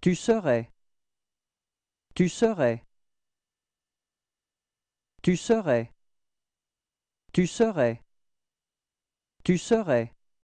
Tu serais. Tu serais. Tu serais. Tu serais. Tu serais.